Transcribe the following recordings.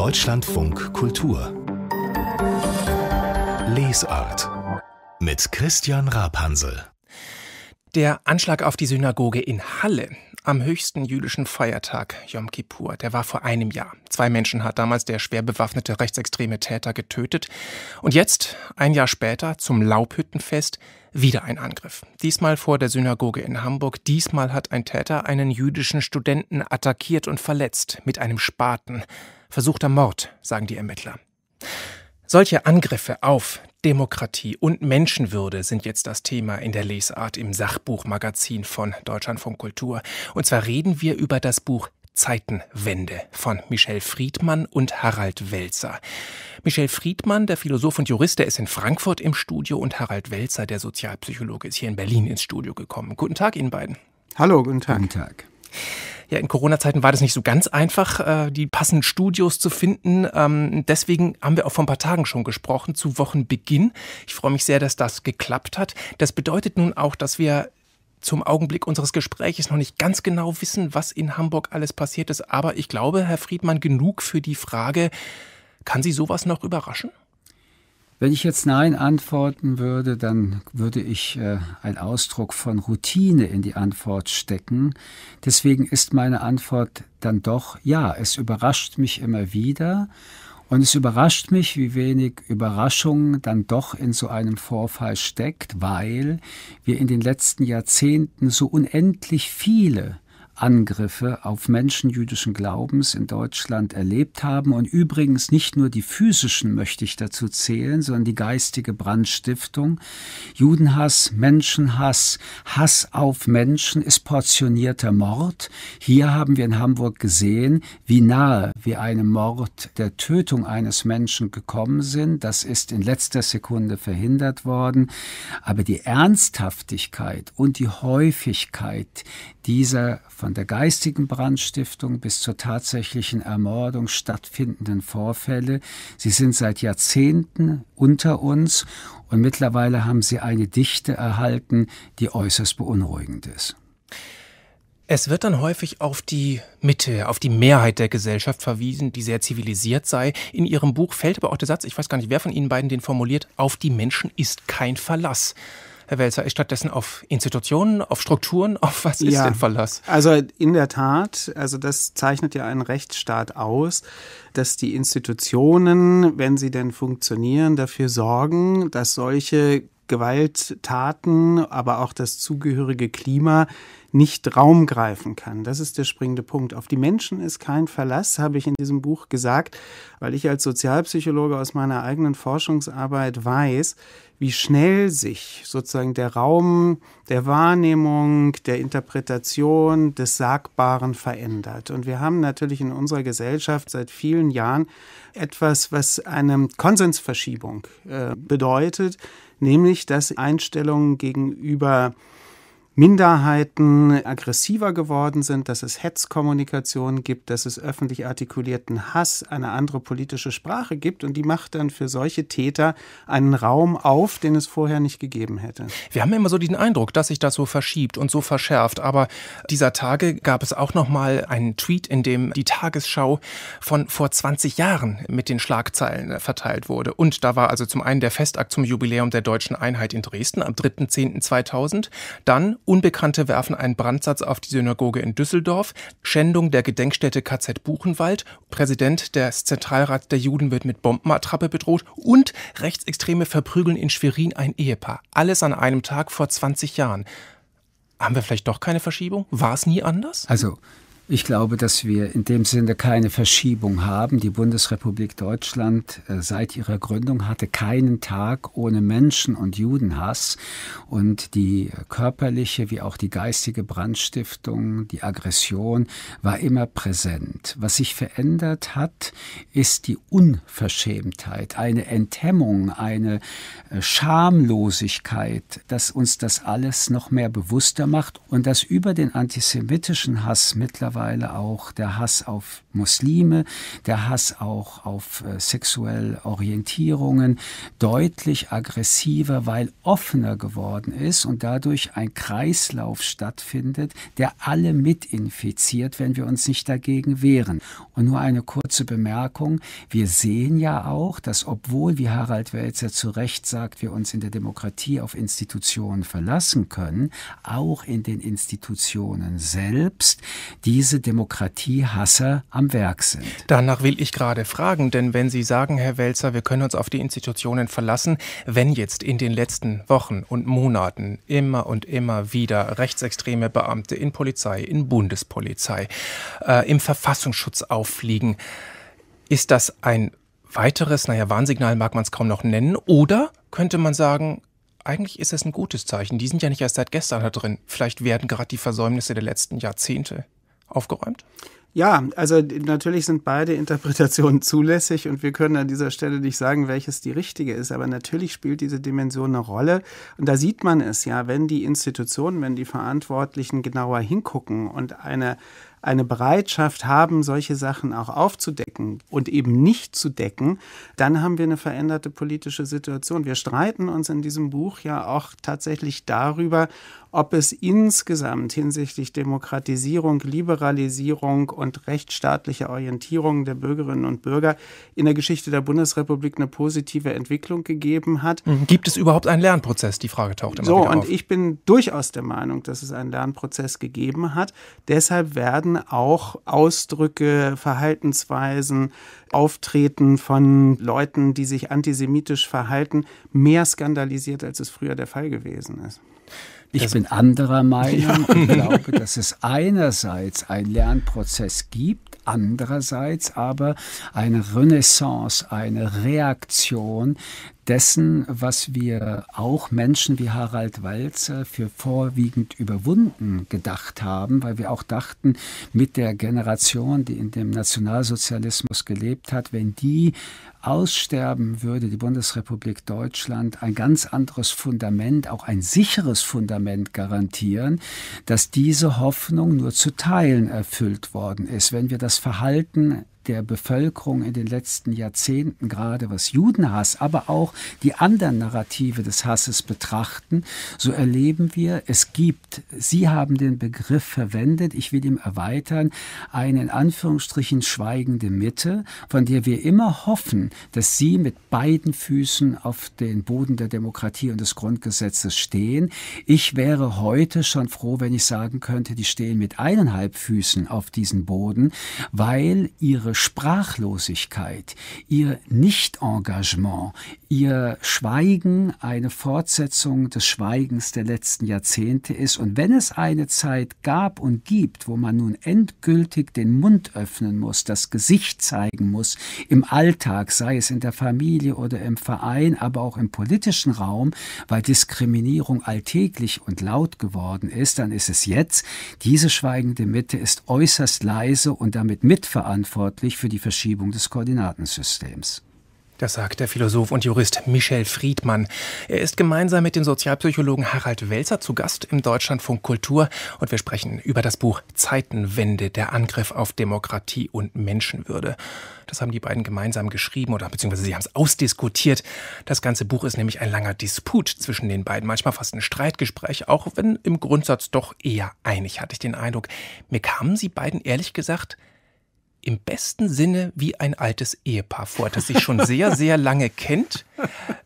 Deutschlandfunk Kultur Lesart mit Christian Rapansel Der Anschlag auf die Synagoge in Halle am höchsten jüdischen Feiertag Yom Kippur, der war vor einem Jahr. Zwei Menschen hat damals der schwer bewaffnete rechtsextreme Täter getötet und jetzt ein Jahr später zum Laubhüttenfest wieder ein Angriff. Diesmal vor der Synagoge in Hamburg. Diesmal hat ein Täter einen jüdischen Studenten attackiert und verletzt mit einem Spaten versuchter Mord, sagen die Ermittler. Solche Angriffe auf Demokratie und Menschenwürde sind jetzt das Thema in der Lesart im Sachbuchmagazin von Deutschlandfunk Kultur. Und zwar reden wir über das Buch Zeitenwende von Michel Friedmann und Harald Welzer. Michel Friedmann, der Philosoph und Jurist, der ist in Frankfurt im Studio und Harald Welzer, der Sozialpsychologe, ist hier in Berlin ins Studio gekommen. Guten Tag Ihnen beiden. Hallo, guten Tag. Guten Tag. Ja, in Corona-Zeiten war das nicht so ganz einfach, äh, die passenden Studios zu finden. Ähm, deswegen haben wir auch vor ein paar Tagen schon gesprochen zu Wochenbeginn. Ich freue mich sehr, dass das geklappt hat. Das bedeutet nun auch, dass wir zum Augenblick unseres Gesprächs noch nicht ganz genau wissen, was in Hamburg alles passiert ist. Aber ich glaube, Herr Friedmann, genug für die Frage, kann Sie sowas noch überraschen? Wenn ich jetzt Nein antworten würde, dann würde ich äh, einen Ausdruck von Routine in die Antwort stecken. Deswegen ist meine Antwort dann doch Ja. Es überrascht mich immer wieder. Und es überrascht mich, wie wenig Überraschung dann doch in so einem Vorfall steckt, weil wir in den letzten Jahrzehnten so unendlich viele Angriffe auf Menschen jüdischen Glaubens in Deutschland erlebt haben und übrigens nicht nur die physischen möchte ich dazu zählen, sondern die geistige Brandstiftung. Judenhass, Menschenhass, Hass auf Menschen ist portionierter Mord. Hier haben wir in Hamburg gesehen, wie nahe wir einem Mord der Tötung eines Menschen gekommen sind. Das ist in letzter Sekunde verhindert worden. Aber die Ernsthaftigkeit und die Häufigkeit dieser von von der geistigen Brandstiftung bis zur tatsächlichen Ermordung stattfindenden Vorfälle. Sie sind seit Jahrzehnten unter uns und mittlerweile haben sie eine Dichte erhalten, die äußerst beunruhigend ist. Es wird dann häufig auf die Mitte, auf die Mehrheit der Gesellschaft verwiesen, die sehr zivilisiert sei. In Ihrem Buch fällt aber auch der Satz, ich weiß gar nicht, wer von Ihnen beiden den formuliert, auf die Menschen ist kein Verlass. Herr Welzer, ist stattdessen auf Institutionen, auf Strukturen, auf was ist ja, denn Verlass? Also in der Tat, also das zeichnet ja einen Rechtsstaat aus, dass die Institutionen, wenn sie denn funktionieren, dafür sorgen, dass solche Gewalttaten, aber auch das zugehörige Klima nicht Raum greifen kann. Das ist der springende Punkt. Auf die Menschen ist kein Verlass, habe ich in diesem Buch gesagt, weil ich als Sozialpsychologe aus meiner eigenen Forschungsarbeit weiß, wie schnell sich sozusagen der Raum der Wahrnehmung, der Interpretation, des Sagbaren verändert. Und wir haben natürlich in unserer Gesellschaft seit vielen Jahren etwas, was eine Konsensverschiebung äh, bedeutet, nämlich dass Einstellungen gegenüber Minderheiten aggressiver geworden sind, dass es Hetzkommunikation gibt, dass es öffentlich artikulierten Hass, eine andere politische Sprache gibt und die macht dann für solche Täter einen Raum auf, den es vorher nicht gegeben hätte. Wir haben immer so diesen Eindruck, dass sich das so verschiebt und so verschärft, aber dieser Tage gab es auch noch mal einen Tweet, in dem die Tagesschau von vor 20 Jahren mit den Schlagzeilen äh, verteilt wurde und da war also zum einen der Festakt zum Jubiläum der deutschen Einheit in Dresden am 3.10.2000, dann Unbekannte werfen einen Brandsatz auf die Synagoge in Düsseldorf, Schändung der Gedenkstätte KZ Buchenwald, Präsident des Zentralrats der Juden wird mit Bombenattrappe bedroht und Rechtsextreme verprügeln in Schwerin ein Ehepaar. Alles an einem Tag vor 20 Jahren. Haben wir vielleicht doch keine Verschiebung? War es nie anders? Also, ich glaube, dass wir in dem Sinne keine Verschiebung haben. Die Bundesrepublik Deutschland äh, seit ihrer Gründung hatte keinen Tag ohne Menschen- und Judenhass. Und die körperliche wie auch die geistige Brandstiftung, die Aggression war immer präsent. Was sich verändert hat, ist die Unverschämtheit, eine Enthemmung, eine äh, Schamlosigkeit, dass uns das alles noch mehr bewusster macht und dass über den antisemitischen Hass mittlerweile mittlerweile auch der Hass auf Muslime, der Hass auch auf äh, sexuelle Orientierungen deutlich aggressiver, weil offener geworden ist und dadurch ein Kreislauf stattfindet, der alle mitinfiziert, wenn wir uns nicht dagegen wehren. Und nur eine kurze Bemerkung, wir sehen ja auch, dass obwohl, wie Harald Welzer zu Recht sagt, wir uns in der Demokratie auf Institutionen verlassen können, auch in den Institutionen selbst diese diese Demokratiehasser am Werk sind. Danach will ich gerade fragen, denn wenn Sie sagen, Herr Welzer, wir können uns auf die Institutionen verlassen, wenn jetzt in den letzten Wochen und Monaten immer und immer wieder rechtsextreme Beamte in Polizei, in Bundespolizei, äh, im Verfassungsschutz auffliegen, ist das ein weiteres, naja, Warnsignal mag man es kaum noch nennen, oder könnte man sagen, eigentlich ist es ein gutes Zeichen. Die sind ja nicht erst seit gestern da drin. Vielleicht werden gerade die Versäumnisse der letzten Jahrzehnte aufgeräumt? Ja, also natürlich sind beide Interpretationen zulässig und wir können an dieser Stelle nicht sagen, welches die richtige ist, aber natürlich spielt diese Dimension eine Rolle und da sieht man es ja, wenn die Institutionen, wenn die Verantwortlichen genauer hingucken und eine eine Bereitschaft haben, solche Sachen auch aufzudecken und eben nicht zu decken, dann haben wir eine veränderte politische Situation. Wir streiten uns in diesem Buch ja auch tatsächlich darüber, ob es insgesamt hinsichtlich Demokratisierung, Liberalisierung und rechtsstaatlicher Orientierung der Bürgerinnen und Bürger in der Geschichte der Bundesrepublik eine positive Entwicklung gegeben hat. Mhm. Gibt es überhaupt einen Lernprozess? Die Frage taucht immer so, wieder auf. So, und ich bin durchaus der Meinung, dass es einen Lernprozess gegeben hat. Deshalb werden auch Ausdrücke, Verhaltensweisen, Auftreten von Leuten, die sich antisemitisch verhalten, mehr skandalisiert, als es früher der Fall gewesen ist. Ich das bin anderer Meinung ja. und glaube, dass es einerseits einen Lernprozess gibt, andererseits aber eine Renaissance, eine Reaktion dessen, was wir auch Menschen wie Harald Walzer äh, für vorwiegend überwunden gedacht haben, weil wir auch dachten, mit der Generation, die in dem Nationalsozialismus gelebt hat, wenn die aussterben würde, die Bundesrepublik Deutschland ein ganz anderes Fundament, auch ein sicheres Fundament garantieren, dass diese Hoffnung nur zu Teilen erfüllt worden ist. Wenn wir das Verhalten der Bevölkerung in den letzten Jahrzehnten, gerade was Judenhass, aber auch die anderen Narrative des Hasses betrachten, so erleben wir, es gibt, Sie haben den Begriff verwendet, ich will ihn erweitern, eine in Anführungsstrichen schweigende Mitte, von der wir immer hoffen, dass sie mit beiden Füßen auf den Boden der Demokratie und des Grundgesetzes stehen. Ich wäre heute schon froh, wenn ich sagen könnte, die stehen mit eineinhalb Füßen auf diesem Boden, weil ihre Sprachlosigkeit, ihr Nichtengagement, ihr Schweigen eine Fortsetzung des Schweigens der letzten Jahrzehnte ist. Und wenn es eine Zeit gab und gibt, wo man nun endgültig den Mund öffnen muss, das Gesicht zeigen muss, im Alltag, sei es in der Familie oder im Verein, aber auch im politischen Raum, weil Diskriminierung alltäglich und laut geworden ist, dann ist es jetzt. Diese schweigende Mitte ist äußerst leise und damit mitverantwortlich verantwortlich für die Verschiebung des Koordinatensystems. Das sagt der Philosoph und Jurist Michel Friedmann. Er ist gemeinsam mit dem Sozialpsychologen Harald Welzer zu Gast im Deutschlandfunk Kultur und wir sprechen über das Buch Zeitenwende, der Angriff auf Demokratie und Menschenwürde. Das haben die beiden gemeinsam geschrieben oder beziehungsweise sie haben es ausdiskutiert. Das ganze Buch ist nämlich ein langer Disput zwischen den beiden, manchmal fast ein Streitgespräch, auch wenn im Grundsatz doch eher einig, hatte ich den Eindruck. Mir kamen sie beiden ehrlich gesagt im besten Sinne wie ein altes Ehepaar vor, das sich schon sehr, sehr lange kennt,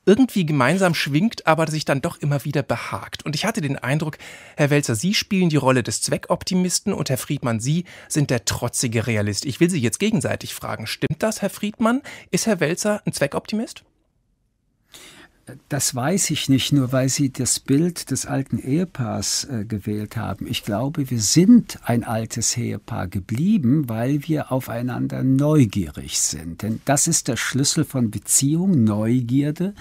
irgendwie gemeinsam schwingt, aber sich dann doch immer wieder behagt. Und ich hatte den Eindruck, Herr Welzer, Sie spielen die Rolle des Zweckoptimisten und Herr Friedmann, Sie sind der trotzige Realist. Ich will Sie jetzt gegenseitig fragen, stimmt das, Herr Friedmann? Ist Herr Welzer ein Zweckoptimist? Das weiß ich nicht, nur weil Sie das Bild des alten Ehepaars äh, gewählt haben. Ich glaube, wir sind ein altes Ehepaar geblieben, weil wir aufeinander neugierig sind. Denn das ist der Schlüssel von Beziehung, Neugierde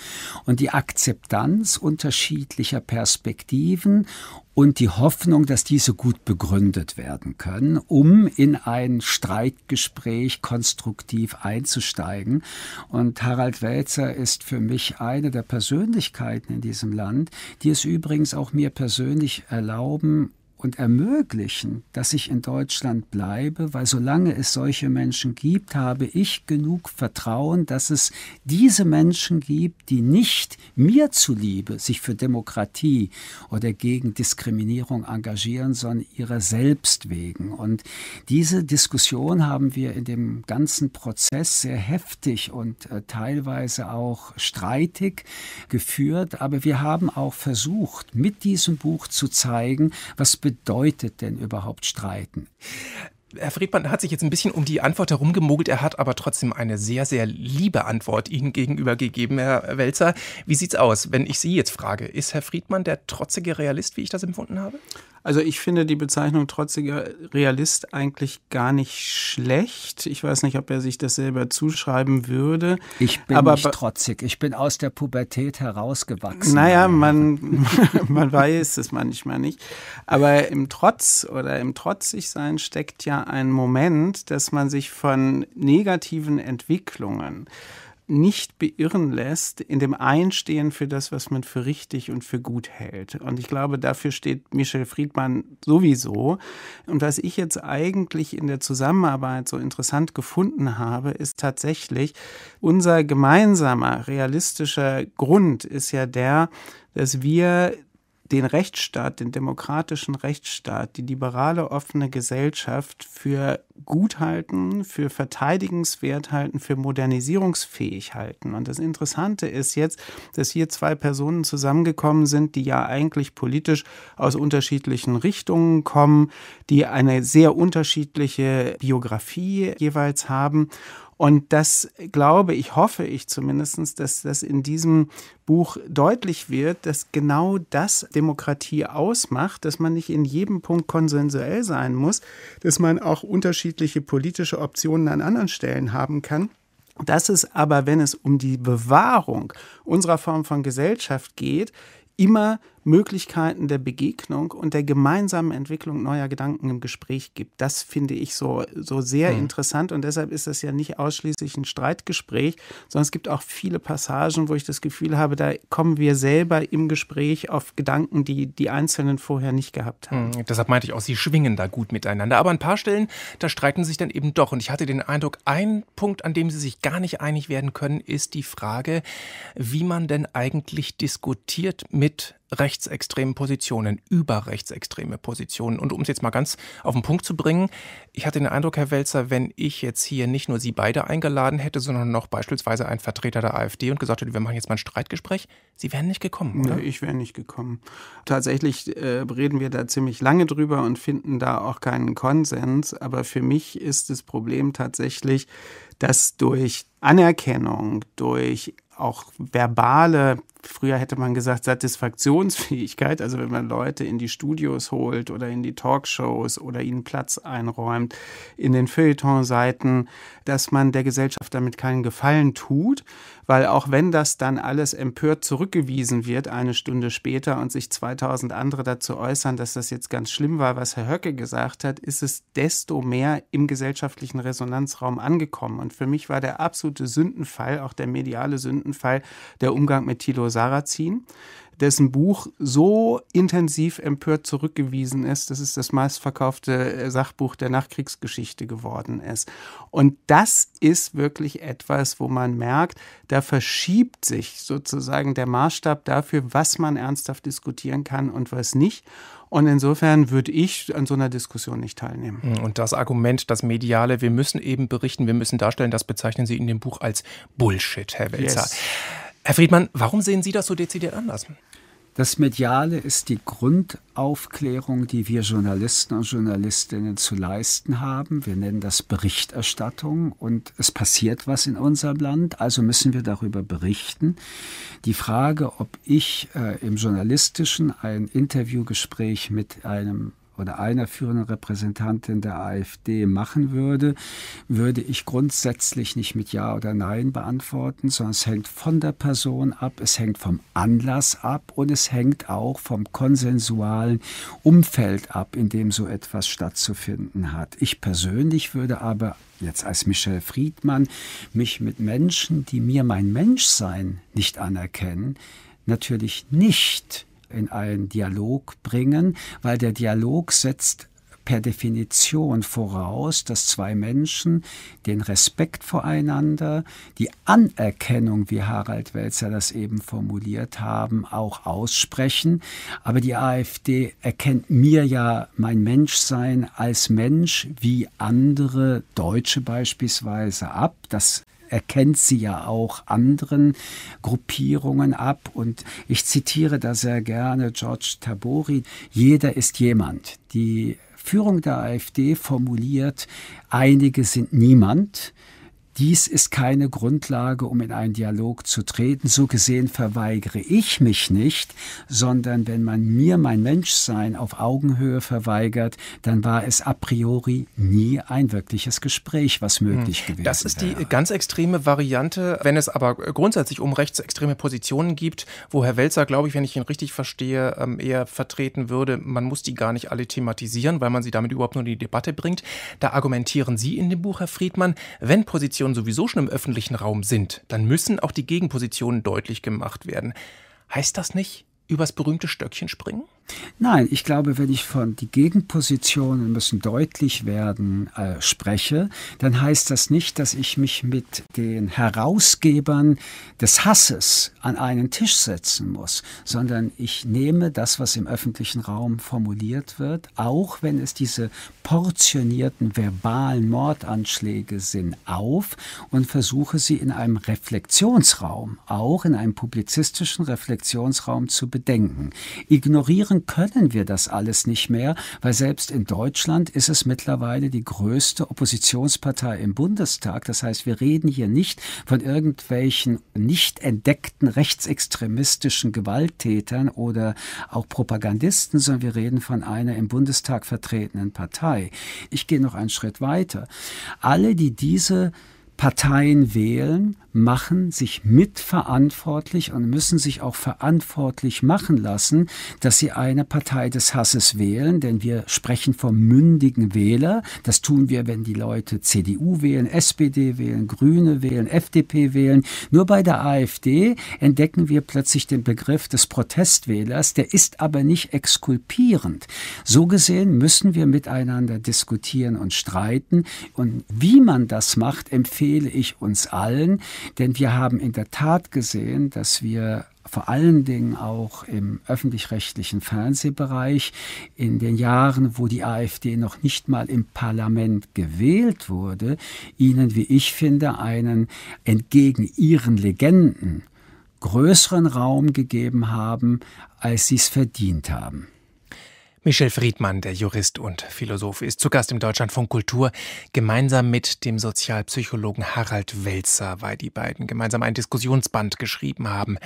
und die Akzeptanz unterschiedlicher Perspektiven und die Hoffnung, dass diese gut begründet werden können, um in ein Streitgespräch konstruktiv einzusteigen. Und Harald Welzer ist für mich eine der Persönlichkeiten in diesem Land, die es übrigens auch mir persönlich erlauben, und ermöglichen, dass ich in Deutschland bleibe, weil solange es solche Menschen gibt, habe ich genug Vertrauen, dass es diese Menschen gibt, die nicht mir zuliebe sich für Demokratie oder gegen Diskriminierung engagieren, sondern ihrer selbst wegen. Und diese Diskussion haben wir in dem ganzen Prozess sehr heftig und äh, teilweise auch streitig geführt, aber wir haben auch versucht, mit diesem Buch zu zeigen, was bedeutet, bedeutet denn überhaupt streiten? Herr Friedmann hat sich jetzt ein bisschen um die Antwort herumgemogelt. Er hat aber trotzdem eine sehr, sehr liebe Antwort Ihnen gegenüber gegeben, Herr Welzer. Wie sieht's aus, wenn ich Sie jetzt frage? Ist Herr Friedmann der trotzige Realist, wie ich das empfunden habe? Also ich finde die Bezeichnung trotziger Realist eigentlich gar nicht schlecht. Ich weiß nicht, ob er sich das selber zuschreiben würde. Ich bin aber, nicht trotzig. Ich bin aus der Pubertät herausgewachsen. Naja, man, man weiß es manchmal nicht. Aber im Trotz oder im Trotzigsein steckt ja ein Moment, dass man sich von negativen Entwicklungen nicht beirren lässt in dem Einstehen für das, was man für richtig und für gut hält. Und ich glaube, dafür steht Michel Friedmann sowieso. Und was ich jetzt eigentlich in der Zusammenarbeit so interessant gefunden habe, ist tatsächlich, unser gemeinsamer realistischer Grund ist ja der, dass wir den Rechtsstaat, den demokratischen Rechtsstaat, die liberale offene Gesellschaft für gut halten, für verteidigenswert halten, für modernisierungsfähig halten. Und das Interessante ist jetzt, dass hier zwei Personen zusammengekommen sind, die ja eigentlich politisch aus unterschiedlichen Richtungen kommen, die eine sehr unterschiedliche Biografie jeweils haben und das glaube ich, hoffe ich zumindest, dass das in diesem Buch deutlich wird, dass genau das Demokratie ausmacht, dass man nicht in jedem Punkt konsensuell sein muss, dass man auch unterschiedliche politische Optionen an anderen Stellen haben kann. Dass es aber, wenn es um die Bewahrung unserer Form von Gesellschaft geht, immer Möglichkeiten der Begegnung und der gemeinsamen Entwicklung neuer Gedanken im Gespräch gibt. Das finde ich so, so sehr mhm. interessant und deshalb ist das ja nicht ausschließlich ein Streitgespräch, sondern es gibt auch viele Passagen, wo ich das Gefühl habe, da kommen wir selber im Gespräch auf Gedanken, die die Einzelnen vorher nicht gehabt haben. Mhm. Deshalb meinte ich auch, sie schwingen da gut miteinander. Aber an ein paar Stellen, da streiten sich dann eben doch. Und ich hatte den Eindruck, ein Punkt, an dem sie sich gar nicht einig werden können, ist die Frage, wie man denn eigentlich diskutiert mit rechtsextremen Positionen über rechtsextreme Positionen. Und um es jetzt mal ganz auf den Punkt zu bringen, ich hatte den Eindruck, Herr Welzer, wenn ich jetzt hier nicht nur Sie beide eingeladen hätte, sondern noch beispielsweise einen Vertreter der AfD und gesagt hätte, wir machen jetzt mal ein Streitgespräch, Sie wären nicht gekommen, oder? Nee, ich wäre nicht gekommen. Tatsächlich äh, reden wir da ziemlich lange drüber und finden da auch keinen Konsens. Aber für mich ist das Problem tatsächlich, dass durch Anerkennung, durch auch verbale früher hätte man gesagt, Satisfaktionsfähigkeit, also wenn man Leute in die Studios holt oder in die Talkshows oder ihnen Platz einräumt, in den Feuilleton-Seiten, dass man der Gesellschaft damit keinen Gefallen tut, weil auch wenn das dann alles empört zurückgewiesen wird, eine Stunde später und sich 2000 andere dazu äußern, dass das jetzt ganz schlimm war, was Herr Höcke gesagt hat, ist es desto mehr im gesellschaftlichen Resonanzraum angekommen. Und für mich war der absolute Sündenfall, auch der mediale Sündenfall, der Umgang mit Thilo Sarrazin, dessen Buch so intensiv empört zurückgewiesen ist, dass es das meistverkaufte äh, Sachbuch der Nachkriegsgeschichte geworden ist. Und das ist wirklich etwas, wo man merkt, da verschiebt sich sozusagen der Maßstab dafür, was man ernsthaft diskutieren kann und was nicht. Und insofern würde ich an so einer Diskussion nicht teilnehmen. Hm, und das Argument, das mediale, wir müssen eben berichten, wir müssen darstellen, das bezeichnen Sie in dem Buch als Bullshit, Herr Welzer. Yes. Herr Friedmann, warum sehen Sie das so dezidiert anders? Das Mediale ist die Grundaufklärung, die wir Journalisten und Journalistinnen zu leisten haben. Wir nennen das Berichterstattung und es passiert was in unserem Land, also müssen wir darüber berichten. Die Frage, ob ich äh, im journalistischen ein Interviewgespräch mit einem oder einer führenden Repräsentantin der AfD machen würde, würde ich grundsätzlich nicht mit Ja oder Nein beantworten, sondern es hängt von der Person ab, es hängt vom Anlass ab und es hängt auch vom konsensualen Umfeld ab, in dem so etwas stattzufinden hat. Ich persönlich würde aber jetzt als Michel Friedmann mich mit Menschen, die mir mein Menschsein nicht anerkennen, natürlich nicht in einen Dialog bringen, weil der Dialog setzt per Definition voraus, dass zwei Menschen den Respekt voreinander, die Anerkennung, wie Harald Welzer das eben formuliert haben, auch aussprechen. Aber die AfD erkennt mir ja mein Menschsein als Mensch wie andere Deutsche beispielsweise ab. Das erkennt sie ja auch anderen Gruppierungen ab. Und ich zitiere da sehr gerne George Tabori, jeder ist jemand. Die Führung der AfD formuliert, einige sind niemand dies ist keine Grundlage, um in einen Dialog zu treten. So gesehen verweigere ich mich nicht, sondern wenn man mir mein Menschsein auf Augenhöhe verweigert, dann war es a priori nie ein wirkliches Gespräch, was möglich hm. gewesen wäre. Das ist die ganz extreme Variante. Wenn es aber grundsätzlich um rechtsextreme Positionen gibt, wo Herr Welzer, glaube ich, wenn ich ihn richtig verstehe, ähm, eher vertreten würde, man muss die gar nicht alle thematisieren, weil man sie damit überhaupt nur in die Debatte bringt. Da argumentieren Sie in dem Buch, Herr Friedmann, wenn Positionen Positionen sowieso schon im öffentlichen Raum sind, dann müssen auch die Gegenpositionen deutlich gemacht werden. Heißt das nicht, übers berühmte Stöckchen springen? Nein, ich glaube, wenn ich von die Gegenpositionen müssen deutlich werden äh, spreche, dann heißt das nicht, dass ich mich mit den Herausgebern des Hasses an einen Tisch setzen muss, sondern ich nehme das, was im öffentlichen Raum formuliert wird, auch wenn es diese portionierten verbalen Mordanschläge sind, auf und versuche sie in einem Reflexionsraum, auch in einem publizistischen Reflexionsraum zu bedenken. Ignoriere machen können wir das alles nicht mehr, weil selbst in Deutschland ist es mittlerweile die größte Oppositionspartei im Bundestag. Das heißt, wir reden hier nicht von irgendwelchen nicht entdeckten rechtsextremistischen Gewalttätern oder auch Propagandisten, sondern wir reden von einer im Bundestag vertretenen Partei. Ich gehe noch einen Schritt weiter. Alle, die diese Parteien wählen, machen sich mitverantwortlich und müssen sich auch verantwortlich machen lassen, dass sie eine Partei des Hasses wählen, denn wir sprechen vom mündigen Wähler. Das tun wir, wenn die Leute CDU wählen, SPD wählen, Grüne wählen, FDP wählen. Nur bei der AfD entdecken wir plötzlich den Begriff des Protestwählers, der ist aber nicht exkulpierend. So gesehen müssen wir miteinander diskutieren und streiten und wie man das macht, empfehlen empfehle ich uns allen, denn wir haben in der Tat gesehen, dass wir vor allen Dingen auch im öffentlich-rechtlichen Fernsehbereich in den Jahren, wo die AfD noch nicht mal im Parlament gewählt wurde, ihnen, wie ich finde, einen entgegen ihren Legenden größeren Raum gegeben haben, als sie es verdient haben. Michel Friedmann, der Jurist und Philosoph, ist zu Gast im Deutschlandfunk Kultur. Gemeinsam mit dem Sozialpsychologen Harald Welzer, weil die beiden gemeinsam ein Diskussionsband geschrieben haben.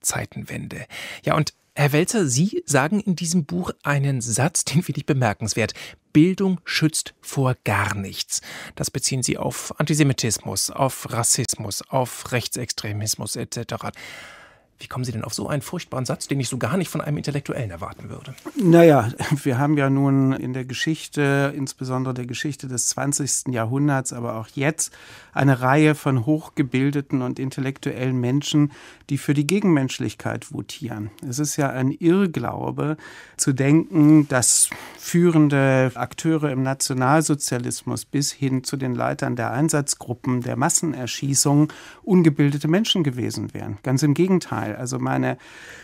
Zeitenwende. Ja, und Herr Welzer, Sie sagen in diesem Buch einen Satz, den finde ich bemerkenswert. Bildung schützt vor gar nichts. Das beziehen Sie auf Antisemitismus, auf Rassismus, auf Rechtsextremismus etc. Wie kommen Sie denn auf so einen furchtbaren Satz, den ich so gar nicht von einem Intellektuellen erwarten würde? Naja, wir haben ja nun in der Geschichte, insbesondere der Geschichte des 20. Jahrhunderts, aber auch jetzt, eine Reihe von hochgebildeten und intellektuellen Menschen, die für die Gegenmenschlichkeit votieren. Es ist ja ein Irrglaube zu denken, dass führende Akteure im Nationalsozialismus bis hin zu den Leitern der Einsatzgruppen der Massenerschießung ungebildete Menschen gewesen wären. Ganz im Gegenteil. Teil. Also meine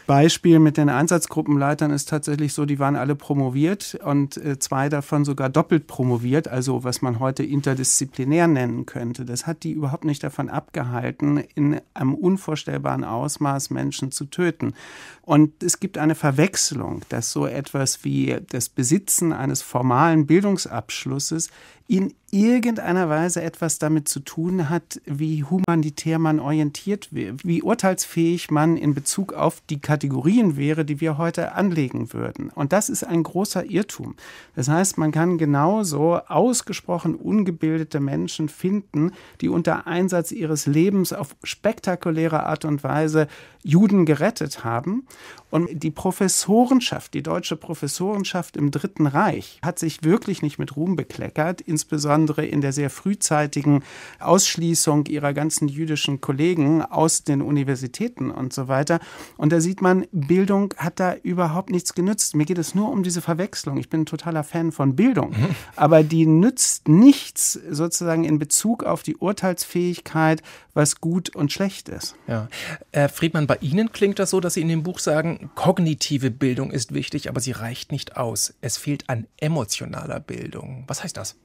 Beispiel mit den Einsatzgruppenleitern ist tatsächlich so, die waren alle promoviert und äh, zwei davon sogar doppelt promoviert, also was man heute interdisziplinär nennen könnte. Das hat die überhaupt nicht davon abgehalten, in einem unvorstellbaren Ausmaß Menschen zu töten. Und es gibt eine Verwechslung, dass so etwas wie das Besitzen eines formalen Bildungsabschlusses in irgendeiner Weise etwas damit zu tun hat, wie humanitär man orientiert wird, wie urteilsfähig man in Bezug auf die Kategorien wäre, die wir heute anlegen würden. Und das ist ein großer Irrtum. Das heißt, man kann genauso ausgesprochen ungebildete Menschen finden, die unter Einsatz ihres Lebens auf spektakuläre Art und Weise Juden gerettet haben. Und die Professorenschaft, die deutsche Professorenschaft im Dritten Reich, hat sich wirklich nicht mit Ruhm bekleckert, insbesondere in der sehr frühzeitigen Ausschließung ihrer ganzen jüdischen Kollegen aus den Universitäten und so weiter. Und da sieht man, Bildung hat da überhaupt nichts genützt. Mir geht es nur um diese Verwechslung. Ich bin ein totaler Fan von Bildung, mhm. aber die nützt nichts sozusagen in Bezug auf die Urteilsfähigkeit, was gut und schlecht ist. Ja. Herr äh, Friedmann, bei Ihnen klingt das so, dass Sie in dem Buch sagen, kognitive Bildung ist wichtig, aber sie reicht nicht aus. Es fehlt an emotionaler Bildung. Was heißt das?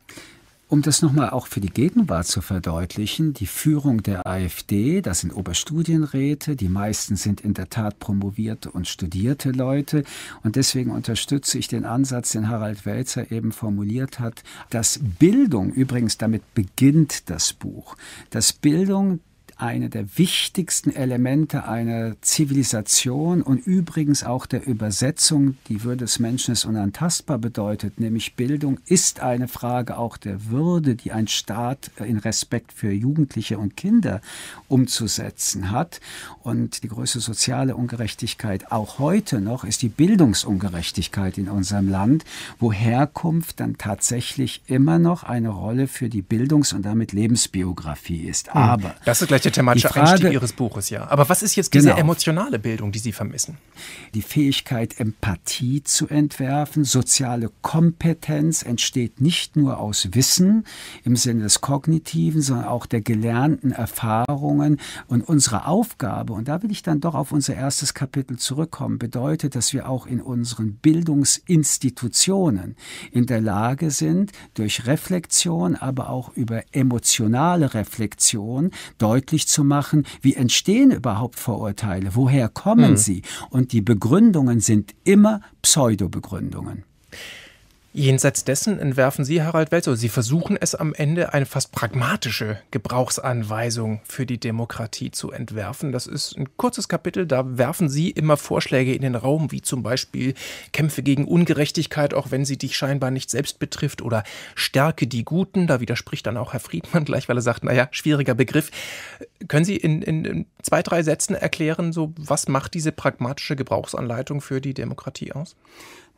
Um das nochmal auch für die Gegenwart zu verdeutlichen, die Führung der AfD, das sind Oberstudienräte, die meisten sind in der Tat promovierte und studierte Leute. Und deswegen unterstütze ich den Ansatz, den Harald Welzer eben formuliert hat, dass Bildung, übrigens damit beginnt das Buch, dass Bildung eine der wichtigsten Elemente einer Zivilisation und übrigens auch der Übersetzung, die Würde des Menschen ist unantastbar bedeutet, nämlich Bildung ist eine Frage auch der Würde, die ein Staat in Respekt für Jugendliche und Kinder umzusetzen hat. Und die größte soziale Ungerechtigkeit auch heute noch ist die Bildungsungerechtigkeit in unserem Land, wo Herkunft dann tatsächlich immer noch eine Rolle für die Bildungs- und damit Lebensbiografie ist. Hm. Aber das ist gleich der thematische Frage, Einstieg Ihres Buches, ja. Aber was ist jetzt diese genau, emotionale Bildung, die Sie vermissen? Die Fähigkeit, Empathie zu entwerfen, soziale Kompetenz entsteht nicht nur aus Wissen im Sinne des Kognitiven, sondern auch der gelernten Erfahrungen. Und unsere Aufgabe, und da will ich dann doch auf unser erstes Kapitel zurückkommen, bedeutet, dass wir auch in unseren Bildungsinstitutionen in der Lage sind, durch Reflexion, aber auch über emotionale Reflexion deutlich deutlich zu machen, wie entstehen überhaupt Vorurteile, woher kommen mhm. sie. Und die Begründungen sind immer Pseudo-Begründungen. Jenseits dessen entwerfen Sie, Harald Welzow, Sie versuchen es am Ende, eine fast pragmatische Gebrauchsanweisung für die Demokratie zu entwerfen. Das ist ein kurzes Kapitel, da werfen Sie immer Vorschläge in den Raum, wie zum Beispiel Kämpfe gegen Ungerechtigkeit, auch wenn sie dich scheinbar nicht selbst betrifft, oder Stärke die Guten. Da widerspricht dann auch Herr Friedmann gleich, weil er sagt, naja, schwieriger Begriff. Können Sie in, in, in zwei, drei Sätzen erklären, so was macht diese pragmatische Gebrauchsanleitung für die Demokratie aus?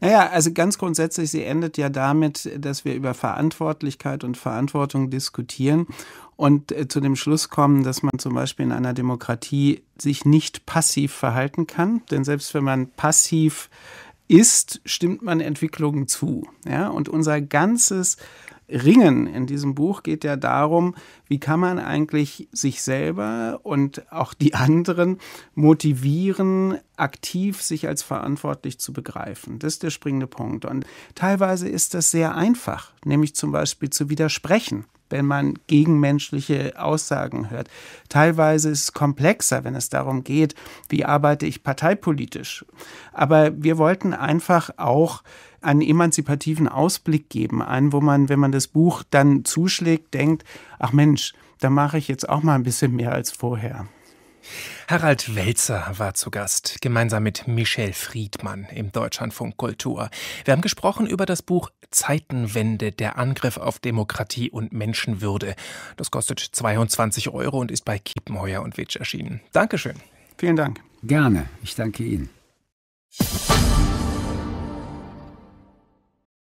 Naja, also ganz grundsätzlich, sie endet ja damit, dass wir über Verantwortlichkeit und Verantwortung diskutieren und äh, zu dem Schluss kommen, dass man zum Beispiel in einer Demokratie sich nicht passiv verhalten kann. Denn selbst wenn man passiv ist, stimmt man Entwicklungen zu. Ja? Und unser ganzes Ringen in diesem Buch geht ja darum, wie kann man eigentlich sich selber und auch die anderen motivieren, aktiv sich als verantwortlich zu begreifen. Das ist der springende Punkt. Und teilweise ist das sehr einfach, nämlich zum Beispiel zu widersprechen wenn man gegenmenschliche Aussagen hört. Teilweise ist es komplexer, wenn es darum geht, wie arbeite ich parteipolitisch. Aber wir wollten einfach auch einen emanzipativen Ausblick geben, einen, wo man, wenn man das Buch dann zuschlägt, denkt, ach Mensch, da mache ich jetzt auch mal ein bisschen mehr als vorher. Harald Welzer war zu Gast, gemeinsam mit Michel Friedmann im Deutschlandfunk Kultur. Wir haben gesprochen über das Buch Zeitenwende, der Angriff auf Demokratie und Menschenwürde. Das kostet 22 Euro und ist bei Kiepenheuer und Witsch erschienen. Dankeschön. Vielen Dank. Gerne. Ich danke Ihnen.